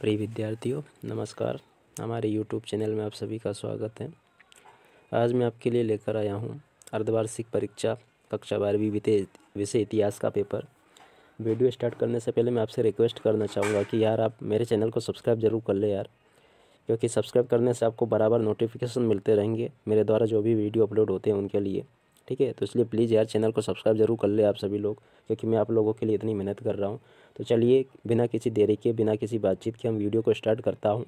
प्रिय विद्यार्थियों नमस्कार हमारे यूट्यूब चैनल में आप सभी का स्वागत है आज मैं आपके लिए लेकर आया हूँ अर्धवार्षिक परीक्षा कक्षा बारहवीं विषय इतिहास का पेपर वीडियो स्टार्ट करने से पहले मैं आपसे रिक्वेस्ट करना चाहूँगा कि यार आप मेरे चैनल को सब्सक्राइब जरूर कर ले यार क्योंकि सब्सक्राइब करने से आपको बराबर नोटिफिकेशन मिलते रहेंगे मेरे द्वारा जो भी वीडियो अपलोड होते हैं उनके लिए ठीक है तो इसलिए प्लीज़ यार चैनल को सब्सक्राइब जरूर कर ले आप सभी लोग क्योंकि मैं आप लोगों के लिए इतनी मेहनत कर रहा हूँ तो चलिए बिना किसी देरी के बिना किसी बातचीत के हम वीडियो को स्टार्ट करता हूँ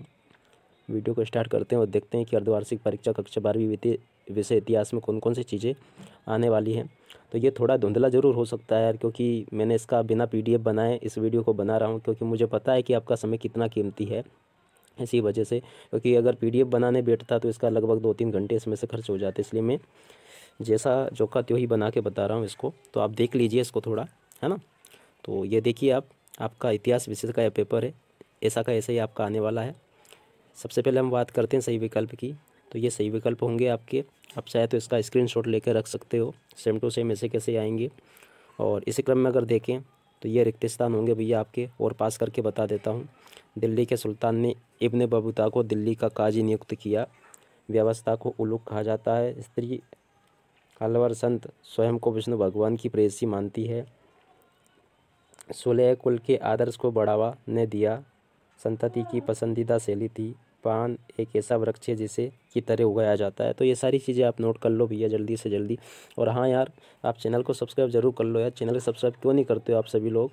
वीडियो को स्टार्ट करते हैं और देखते हैं कि अर्धवार्षिक परीक्षा कक्षा बारहवीं वित्तीय विषय इतिहास में कौन कौन सी चीज़ें आने वाली हैं तो ये थोड़ा धुंधला ज़रूर हो सकता है यार क्योंकि मैंने इसका बिना पीडीएफ बनाए इस वीडियो को बना रहा हूँ क्योंकि मुझे पता है कि आपका समय कितना कीमती है इसी वजह से क्योंकि अगर पीडीएफ बनाने बैठता तो इसका लगभग दो तीन घंटे इसमें से खर्च हो जाते इसलिए मैं जैसा जो चौका ही बना के बता रहा हूँ इसको तो आप देख लीजिए इसको थोड़ा है ना तो ये देखिए आप आपका इतिहास विशेष का यह पेपर है ऐसा का ऐसा ही आपका आने वाला है सबसे पहले हम बात करते हैं सही विकल्प की तो ये सही विकल्प होंगे आपके आप चाहे तो इसका स्क्रीन लेकर रख सकते हो सेम टू सेम ऐसे कैसे आएंगे और इसी क्रम में अगर देखें तो ये रिक्तिस्तान होंगे भैया आपके और पास करके बता देता हूँ दिल्ली के सुल्तान ने इब्न बबूता को दिल्ली का काजी नियुक्त किया व्यवस्था को उलूक कहा जाता है स्त्री अलवर संत स्वयं को विष्णु भगवान की प्रेसी मानती है सुलह कुल के आदर्श को बढ़ावा ने दिया संतति की पसंदीदा शैली थी पान एक ऐसा वृक्ष है जिसे की तरह उगाया जाता है तो ये सारी चीज़ें आप नोट कर लो भैया जल्दी से जल्दी और हाँ यार आप चैनल को सब्सक्राइब जरूर कर लो यार चैनल को सब्सक्राइब क्यों नहीं करते हो आप सभी लोग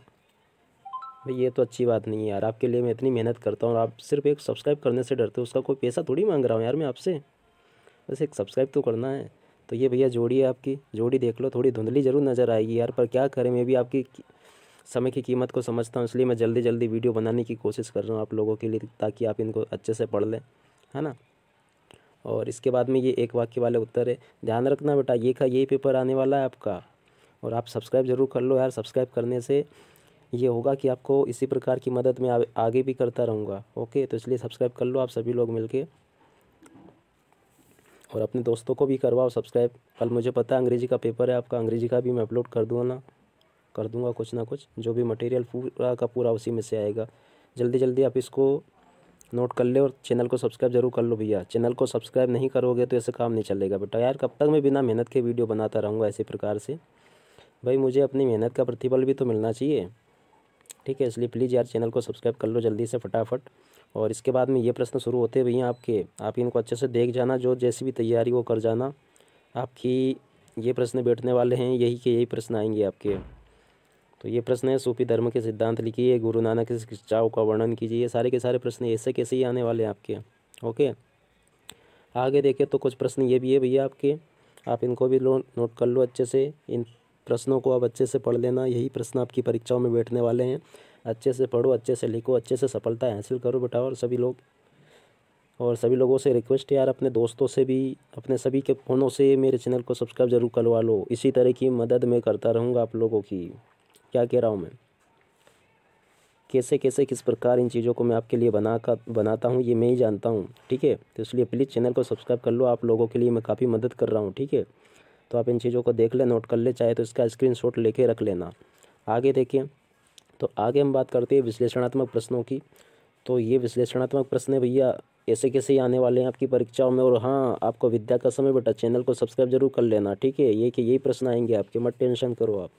भाई ये तो अच्छी बात नहीं है यार आपके लिए मैं इतनी मेहनत करता हूँ और आप सिर्फ एक सब्सक्राइब करने से डरते हो उसका कोई पैसा थोड़ी मांग रहा हूँ यार मैं आपसे बस एक सब्सक्राइब तो करना है तो ये भैया जोड़ी है आपकी जोड़ी देख लो थोड़ी धुंधली ज़रूर नज़र आएगी यार पर क्या करें मैं भी आपकी समय की कीमत को समझता हूँ इसलिए मैं जल्दी जल्दी वीडियो बनाने की कोशिश कर रहा हूँ आप लोगों के लिए ताकि आप इनको अच्छे से पढ़ लें है ना और इसके बाद में ये एक वाक्य वाले उत्तर है ध्यान रखना बेटा ये का यही पेपर आने वाला है आपका और आप सब्सक्राइब ज़रूर कर लो यार सब्सक्राइब करने से ये होगा कि आपको इसी प्रकार की मदद मैं आगे भी करता रहूँगा ओके तो इसलिए सब्सक्राइब कर लो आप सभी लोग मिलके और अपने दोस्तों को भी करवाओ सब्सक्राइब कल मुझे पता है अंग्रेजी का पेपर है आपका अंग्रेजी का भी मैं अपलोड कर दूँगा ना कर दूँगा कुछ ना कुछ जो भी मटेरियल पूरा का पूरा उसी में से आएगा जल्दी जल्दी आप इसको नोट कर ले और चैनल को सब्सक्राइब जरूर कर लो भैया चैनल को सब्सक्राइब नहीं करोगे तो ऐसे काम नहीं चलेगा बेटा यार कब तक मैं बिना मेहनत के वीडियो बनाता रहूँगा ऐसे प्रकार से भाई मुझे अपनी मेहनत का प्रतिफल भी तो मिलना चाहिए ठीक है इसलिए प्लीज़ यार चैनल को सब्सक्राइब कर लो जल्दी से फटाफट और इसके बाद में ये प्रश्न शुरू होते भैया आपके आप इनको अच्छे से देख जाना जो जैसी भी तैयारी वो कर जाना आपकी ये प्रश्न बैठने वाले हैं यही के यही प्रश्न आएंगे आपके तो ये प्रश्न है सूफी धर्म के सिद्धांत लिखिए गुरु नानक के शिक्षाओं का वर्णन कीजिए ये सारे के सारे प्रश्न ऐसे कैसे ही आने वाले हैं आपके ओके आगे देखें तो कुछ प्रश्न ये भी है भैया आपके आप इनको भी लो नोट कर लो अच्छे से इन प्रश्नों को आप अच्छे से पढ़ लेना यही प्रश्न आपकी परीक्षाओं में बैठने वाले हैं अच्छे से पढ़ो अच्छे से लिखो अच्छे से सफलता हासिल करो बेटा और सभी लोग और सभी लोगों से रिक्वेस्ट यार अपने दोस्तों से भी अपने सभी के फ़ोनों से मेरे चैनल को सब्सक्राइब जरूर करवा लो इसी तरह की मदद मैं करता रहूँगा आप लोगों की क्या कह रहा हूँ मैं कैसे कैसे किस प्रकार इन चीज़ों को मैं आपके लिए बना कर बनाता हूँ ये मैं ही जानता हूँ ठीक है तो इसलिए प्लीज़ चैनल को सब्सक्राइब कर लो आप लोगों के लिए मैं काफ़ी मदद कर रहा हूँ ठीक है तो आप इन चीज़ों को देख लें नोट कर ले चाहे तो इसका स्क्रीन शॉट लेके रख लेना आगे देखिए तो आगे हम बात करते हैं विश्लेषणात्मक प्रश्नों की तो ये विश्लेषणात्मक प्रश्न है भैया ऐसे कैसे ही आने वाले हैं आपकी परीक्षाओं में और हाँ आपको विद्या का समय बेटा चैनल को सब्सक्राइब जरूर कर लेना ठीक है ये कि यही प्रश्न आएंगे आपके मत टेंशन करो आप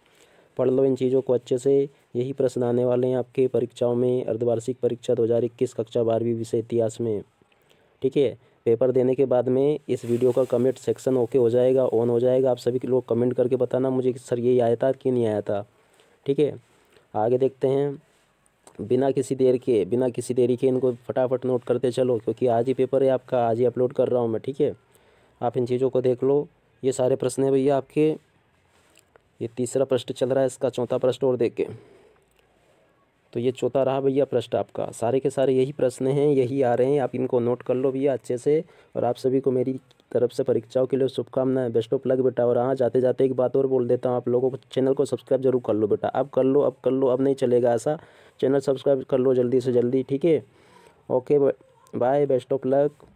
पढ़ लो इन चीज़ों को अच्छे से यही प्रश्न आने वाले हैं आपके परीक्षाओं में अर्धवार्षिक परीक्षा दो हज़ार इक्कीस कक्षा बारहवीं विषय इतिहास में ठीक है पेपर देने के बाद में इस वीडियो का कमेंट सेक्शन ओके हो जाएगा ऑन हो जाएगा आप सभी लोग कमेंट करके बताना मुझे सर यही आया था कि नहीं आया था ठीक है आगे देखते हैं बिना किसी देर के बिना किसी देरी के इनको फटाफट नोट करते चलो क्योंकि आज ही पेपर है आपका आज ही अपलोड कर रहा हूँ मैं ठीक है आप इन चीज़ों को देख लो ये सारे प्रश्न हैं भैया आपके ये तीसरा प्रश्न चल रहा है इसका चौथा प्रश्न और देख के तो ये चौथा रहा भैया प्रश्न आपका सारे के सारे यही प्रश्न हैं यही आ रहे हैं आप इनको नोट कर लो भैया अच्छे से और आप सभी को मेरी तरफ से परीक्षाओं के लिए शुभकामनाएं बेस्ट ऑफ लग बेटा और हाँ जाते जाते एक बात और बोल देता हूँ आप लोगों को चैनल को सब्सक्राइब जरूर कर लो बेटा अब कर लो अब कर लो अब नहीं चलेगा ऐसा चैनल सब्सक्राइब कर लो जल्दी से जल्दी ठीक है okay bye best of luck